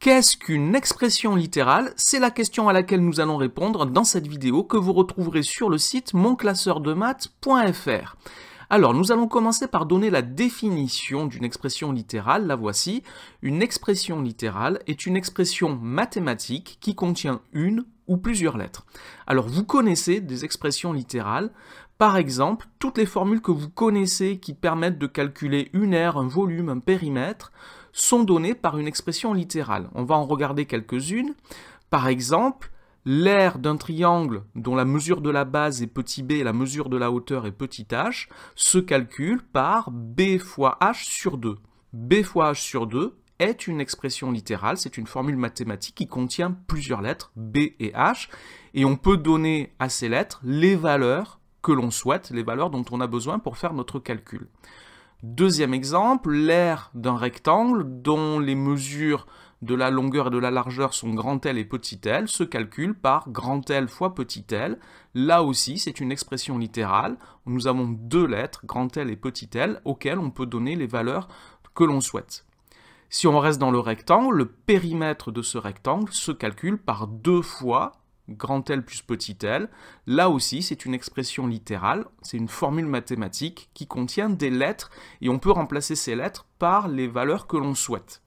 Qu'est-ce qu'une expression littérale C'est la question à laquelle nous allons répondre dans cette vidéo que vous retrouverez sur le site monclasseurdemaths.fr. Alors, nous allons commencer par donner la définition d'une expression littérale, la voici. Une expression littérale est une expression mathématique qui contient une ou plusieurs lettres. Alors, vous connaissez des expressions littérales, par exemple, toutes les formules que vous connaissez qui permettent de calculer une aire, un volume, un périmètre, sont données par une expression littérale. On va en regarder quelques-unes. Par exemple, l'aire d'un triangle dont la mesure de la base est petit b et la mesure de la hauteur est petit h se calcule par b fois h sur 2. b fois h sur 2 est une expression littérale, c'est une formule mathématique qui contient plusieurs lettres, b et h, et on peut donner à ces lettres les valeurs que l'on souhaite, les valeurs dont on a besoin pour faire notre calcul. Deuxième exemple, l'aire d'un rectangle dont les mesures de la longueur et de la largeur sont grand L et petit l se calcule par grand L fois petit l. Là aussi, c'est une expression littérale. Nous avons deux lettres, grand L et petit l, auxquelles on peut donner les valeurs que l'on souhaite. Si on reste dans le rectangle, le périmètre de ce rectangle se calcule par deux fois grand L plus petit l. Là aussi, c'est une expression littérale, c'est une formule mathématique qui contient des lettres et on peut remplacer ces lettres par les valeurs que l'on souhaite.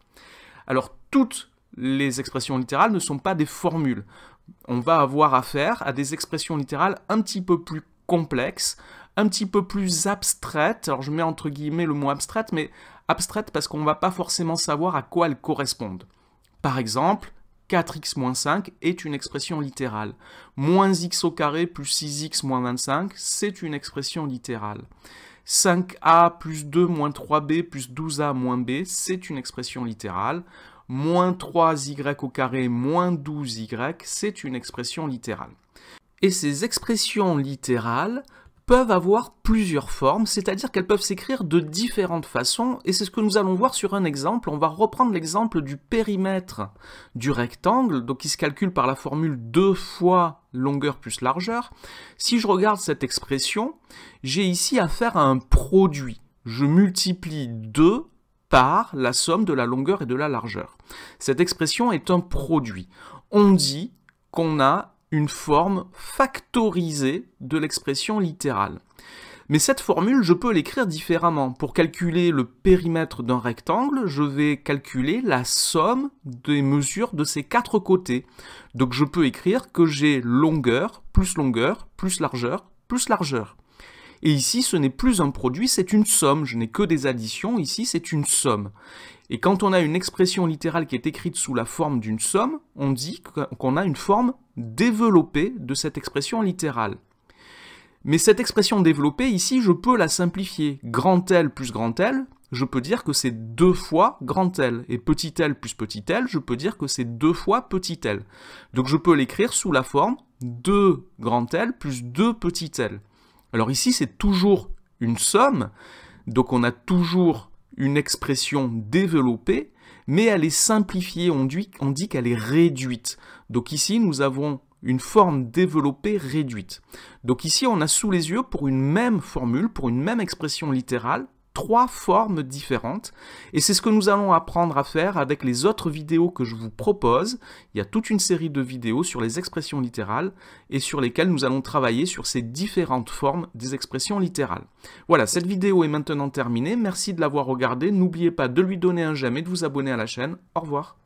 Alors, toutes les expressions littérales ne sont pas des formules. On va avoir affaire à des expressions littérales un petit peu plus complexes, un petit peu plus abstraites. Alors, je mets entre guillemets le mot abstraite, mais abstraite parce qu'on ne va pas forcément savoir à quoi elles correspondent. Par exemple, 4x-5 est une expression littérale. Moins x au carré plus 6x moins 25, c'est une expression littérale. 5a plus 2 moins 3b plus 12a moins b, c'est une expression littérale. Moins 3y au carré moins 12y, c'est une expression littérale. Et ces expressions littérales peuvent avoir plusieurs formes, c'est-à-dire qu'elles peuvent s'écrire de différentes façons, et c'est ce que nous allons voir sur un exemple. On va reprendre l'exemple du périmètre du rectangle, donc qui se calcule par la formule 2 fois longueur plus largeur. Si je regarde cette expression, j'ai ici à faire un produit. Je multiplie 2 par la somme de la longueur et de la largeur. Cette expression est un produit. On dit qu'on a une forme factorisée de l'expression littérale. Mais cette formule, je peux l'écrire différemment. Pour calculer le périmètre d'un rectangle, je vais calculer la somme des mesures de ses quatre côtés. Donc je peux écrire que j'ai longueur, plus longueur, plus largeur, plus largeur. Et ici, ce n'est plus un produit, c'est une somme. Je n'ai que des additions, ici c'est une somme. Et quand on a une expression littérale qui est écrite sous la forme d'une somme, on dit qu'on a une forme développée de cette expression littérale. Mais cette expression développée, ici, je peux la simplifier. Grand L plus grand L, je peux dire que c'est deux fois grand L. Et petit L plus petit L, je peux dire que c'est deux fois petit L. Donc je peux l'écrire sous la forme 2 grand L plus 2 petit L. Alors ici, c'est toujours une somme. Donc on a toujours une expression développée, mais elle est simplifiée, on dit, on dit qu'elle est réduite. Donc ici, nous avons une forme développée réduite. Donc ici, on a sous les yeux, pour une même formule, pour une même expression littérale, trois formes différentes. Et c'est ce que nous allons apprendre à faire avec les autres vidéos que je vous propose. Il y a toute une série de vidéos sur les expressions littérales et sur lesquelles nous allons travailler sur ces différentes formes des expressions littérales. Voilà, cette vidéo est maintenant terminée. Merci de l'avoir regardée. N'oubliez pas de lui donner un j'aime et de vous abonner à la chaîne. Au revoir.